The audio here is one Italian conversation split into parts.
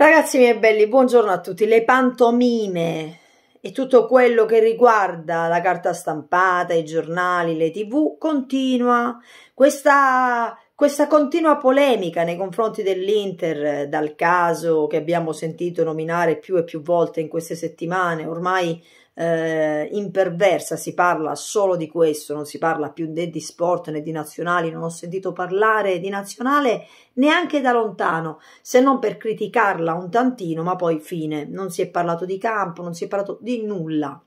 Ragazzi miei belli, buongiorno a tutti. Le pantomime e tutto quello che riguarda la carta stampata, i giornali, le tv continua. Questa questa continua polemica nei confronti dell'Inter eh, dal caso che abbiamo sentito nominare più e più volte in queste settimane, ormai eh, imperversa, si parla solo di questo, non si parla più né di sport né di nazionali, non ho sentito parlare di nazionale neanche da lontano, se non per criticarla un tantino, ma poi fine, non si è parlato di campo, non si è parlato di nulla.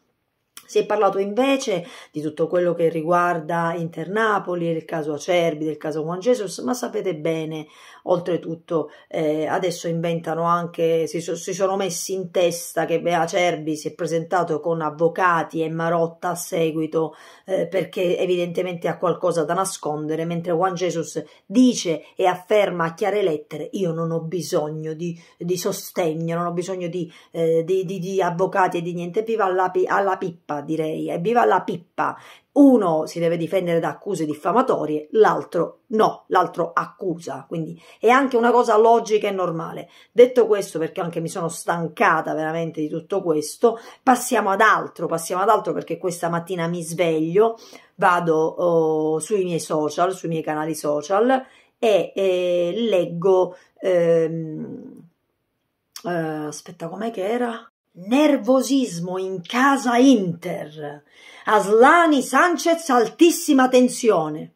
Si è parlato invece di tutto quello che riguarda Internapoli, del caso Acerbi, del caso Juan Jesus, ma sapete bene, oltretutto eh, adesso inventano anche, si, so, si, sono messi in testa che beh, Acerbi si è presentato con avvocati e Marotta a seguito eh, perché evidentemente ha qualcosa da nascondere, mentre Juan Jesus dice e afferma a chiare lettere io non ho bisogno di, di sostegno, non ho bisogno di, eh, di, di avvocati e di niente più alla, alla pippa direi, e viva la pippa. Uno si deve difendere da accuse diffamatorie, l'altro no, l'altro accusa, quindi è anche una cosa logica e normale. Detto questo, perché anche mi sono stancata veramente di tutto questo, passiamo ad altro, passiamo ad altro perché questa mattina mi sveglio, vado oh, sui miei social, sui miei canali social e eh, leggo... Ehm, eh, aspetta, com'è che era? Nervosismo in casa Inter. Aslani Sanchez altissima tensione.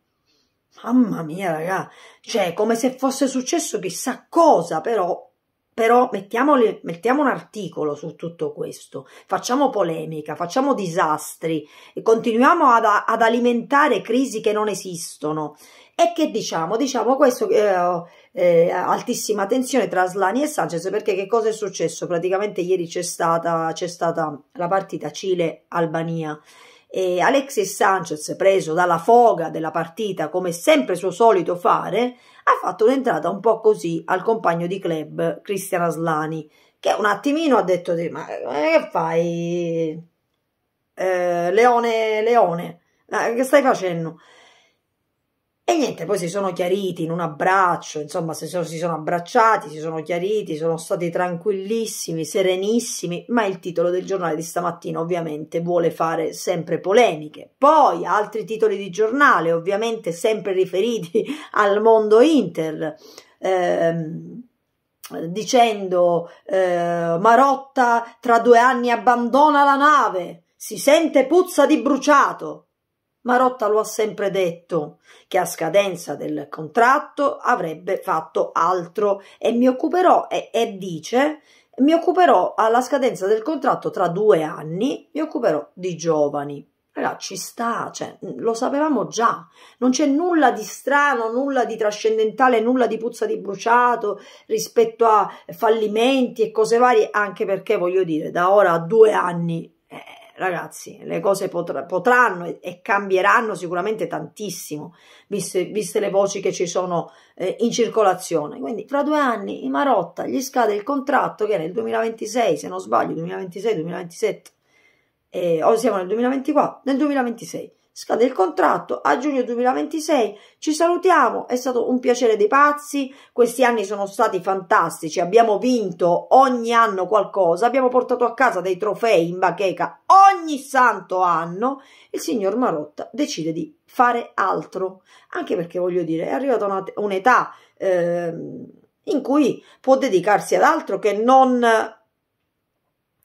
Mamma mia, raga, cioè come se fosse successo chissà cosa, però però mettiamo un articolo su tutto questo, facciamo polemica, facciamo disastri, continuiamo ad, ad alimentare crisi che non esistono. E che diciamo? Diciamo questo, eh, eh, altissima tensione tra Slani e Sanchez perché che cosa è successo? Praticamente ieri c'è stata, c'è stata la partita Cile-Albania e Alexis Sanchez, preso dalla foga della partita, come sempre suo solito fare, ha fatto un'entrata un po' così al compagno di club Cristian Aslani, che un attimino ha detto: Ma eh, che fai, eh, Leone, Leone, che stai facendo? E niente, poi si sono chiariti in un abbraccio, insomma, si sono, si sono abbracciati, si sono chiariti, sono stati tranquillissimi, serenissimi, ma il titolo del giornale di stamattina ovviamente vuole fare sempre polemiche. Poi altri titoli di giornale, ovviamente sempre riferiti al mondo Inter. Ehm, dicendo eh, Marotta tra due anni abbandona la nave, si sente puzza di bruciato. Marotta lo ha sempre detto che a scadenza del contratto avrebbe fatto altro e mi occuperò e, e dice mi occuperò alla scadenza del contratto tra due anni, mi occuperò di giovani. Ragazzi, ci sta, cioè, lo sapevamo già, non c'è nulla di strano, nulla di trascendentale, nulla di puzza di bruciato rispetto a fallimenti e cose varie, anche perché voglio dire, da ora a due anni ragazzi, le cose potr potranno e, e, cambieranno sicuramente tantissimo, viste, viste le voci che ci sono eh, in circolazione. Quindi tra due anni i Marotta gli scade il contratto che è nel 2026, se non sbaglio, 2026-2027, eh, o siamo nel 2024, nel 2026. Scade il contratto a giugno 2026. Ci salutiamo, è stato un piacere dei pazzi. Questi anni sono stati fantastici. Abbiamo vinto ogni anno qualcosa. Abbiamo portato a casa dei trofei in bacheca ogni santo anno. Il signor Marotta decide di fare altro. Anche perché, voglio dire, è arrivata un'età ehm, in cui può dedicarsi ad altro che non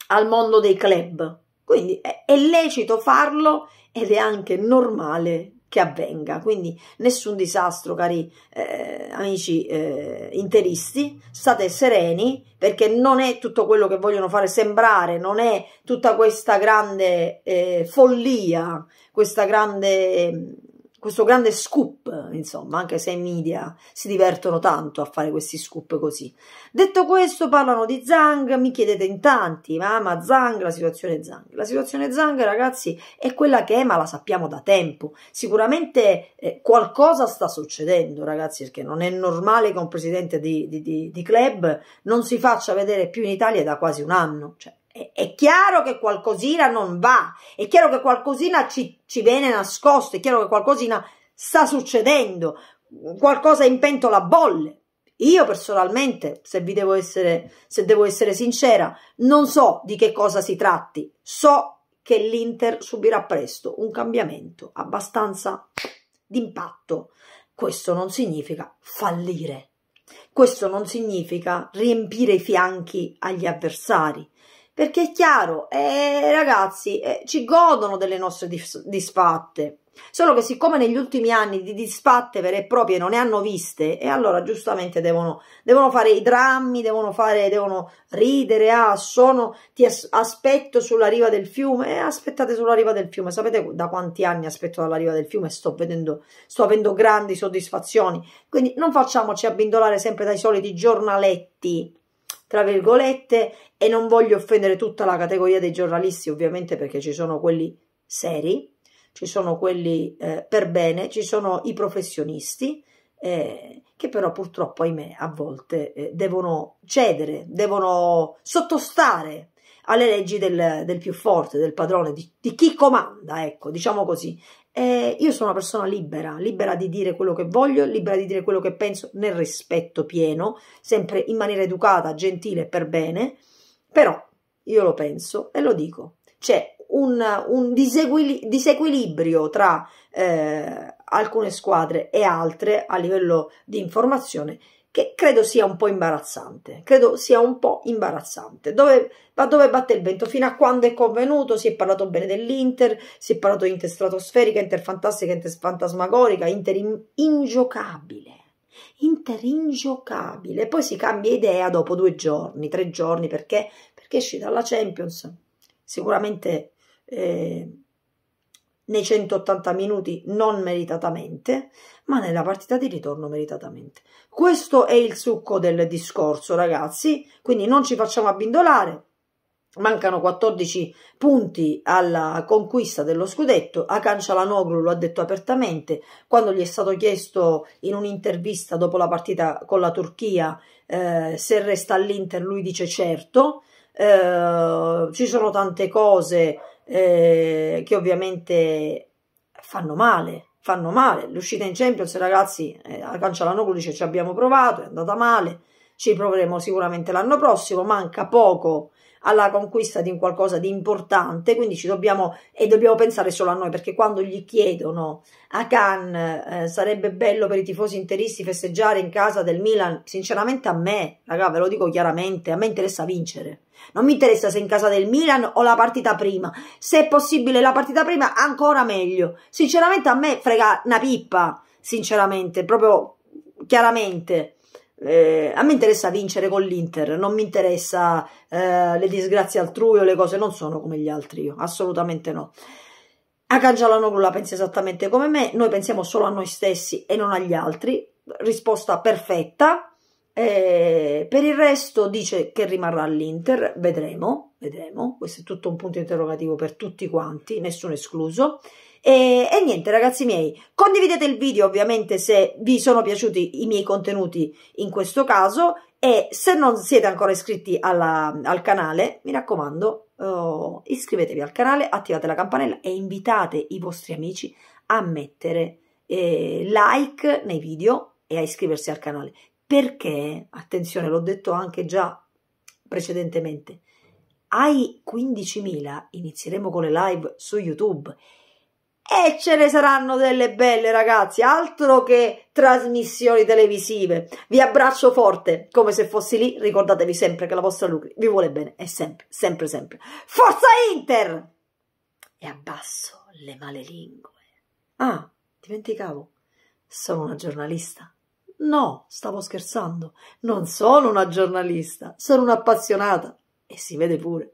al mondo dei club. Quindi è, è lecito farlo ed è anche normale che avvenga. Quindi nessun disastro, cari eh, amici eh, interisti, state sereni perché non è tutto quello che vogliono fare sembrare, non è tutta questa grande eh, follia, questa grande questo grande scoop, insomma, anche se i media si divertono tanto a fare questi scoop così. Detto questo, parlano di Zang, mi chiedete in tanti, ma, ma Zang, la situazione Zang. La situazione Zang, ragazzi, è quella che è, ma la sappiamo da tempo. Sicuramente eh, qualcosa sta succedendo, ragazzi, perché non è normale che un presidente di, di, di, di club non si faccia vedere più in Italia da quasi un anno, cioè è chiaro che qualcosina non va, è chiaro che qualcosina ci, ci, viene nascosto, è chiaro che qualcosina sta succedendo, qualcosa in pentola bolle. Io personalmente, se vi devo essere, se devo essere sincera, non so di che cosa si tratti, so che l'Inter subirà presto un cambiamento abbastanza d'impatto. Questo non significa fallire, questo non significa riempire i fianchi agli avversari, perché è chiaro, eh, ragazzi, eh, ci godono delle nostre dis disfatte. Solo che siccome negli ultimi anni di disfatte vere e proprie non ne hanno viste, e allora giustamente devono, devono fare i drammi, devono, fare, devono ridere, ah, sono, ti as aspetto sulla riva del fiume, eh, aspettate sulla riva del fiume, sapete da quanti anni aspetto dalla riva del fiume e sto, vedendo, sto avendo grandi soddisfazioni, quindi non facciamoci abbindolare sempre dai soliti giornaletti, tra virgolette, e non voglio offendere tutta la categoria dei giornalisti, ovviamente, perché ci sono quelli seri, ci sono quelli eh, per bene, ci sono i professionisti, eh, che però purtroppo, ahimè, a volte eh, devono cedere, devono sottostare alle leggi del, del più forte, del padrone, di, di, chi comanda, ecco, diciamo così. E io sono una persona libera, libera di dire quello che voglio, libera di dire quello che penso nel rispetto pieno, sempre in maniera educata, gentile, e per bene, però io lo penso e lo dico. C'è un, un disequil disequilibrio tra eh, alcune squadre e altre a livello di informazione che credo sia un po' imbarazzante, credo sia un po' imbarazzante. Dove, ma dove batte il vento? Fino a quando è convenuto? Si è parlato bene dell'Inter, si è parlato di Inter stratosferica, Inter fantastica, Inter fantasmagorica, Inter in, ingiocabile. Inter ingiocabile. Poi si cambia idea dopo due giorni, tre giorni, perché? Perché esci dalla Champions. Sicuramente... Eh, nei 180 minuti non meritatamente, ma nella partita di ritorno meritatamente. Questo è il succo del discorso, ragazzi, quindi non ci facciamo abbindolare. Mancano 14 punti alla conquista dello scudetto. Akan Cialanoglu lo ha detto apertamente quando gli è stato chiesto in un'intervista dopo la partita con la Turchia eh, se resta all'Inter. Lui dice certo. Eh, ci sono tante cose eh, che ovviamente fanno male, fanno male. L'uscita in Champions, ragazzi, eh, a dice ci abbiamo provato, è andata male, ci proveremo sicuramente l'anno prossimo, manca poco alla conquista di un qualcosa di importante, quindi ci dobbiamo e dobbiamo pensare solo a noi, perché quando gli chiedono a Cannes eh, sarebbe bello per i tifosi interisti festeggiare in casa del Milan, sinceramente a me, raga, ve lo dico chiaramente, a me interessa vincere. Non mi interessa se in casa del Milan o la partita prima. Se è possibile la partita prima, ancora meglio. Sinceramente a me frega una pippa, sinceramente, proprio chiaramente eh, a me interessa vincere con l'Inter, non mi interessa eh, le disgrazie altrui o le cose, non sono come gli altri io, assolutamente no. A Cangialanoglu la pensa esattamente come me, noi pensiamo solo a noi stessi e non agli altri, risposta perfetta. Eh, per il resto dice che rimarrà all'Inter, vedremo, vedremo, questo è tutto un punto interrogativo per tutti quanti, nessuno escluso. E, e, niente ragazzi miei, condividete il video ovviamente se vi sono piaciuti i miei contenuti in questo caso e se non siete ancora iscritti alla, al canale, mi raccomando, uh, iscrivetevi al canale, attivate la campanella e invitate i vostri amici a mettere eh, like nei video e a iscriversi al canale. Perché, attenzione, l'ho detto anche già precedentemente, ai 15.000 inizieremo con le live su YouTube e ce ne saranno delle belle ragazzi, altro che trasmissioni televisive. Vi abbraccio forte, come se fossi lì, ricordatevi sempre che la vostra Lucri vi vuole bene e sempre, sempre, sempre. Forza Inter! E abbasso le male lingue. Ah, dimenticavo, sono una giornalista. No, stavo scherzando, non sono una giornalista, sono un'appassionata e si vede pure.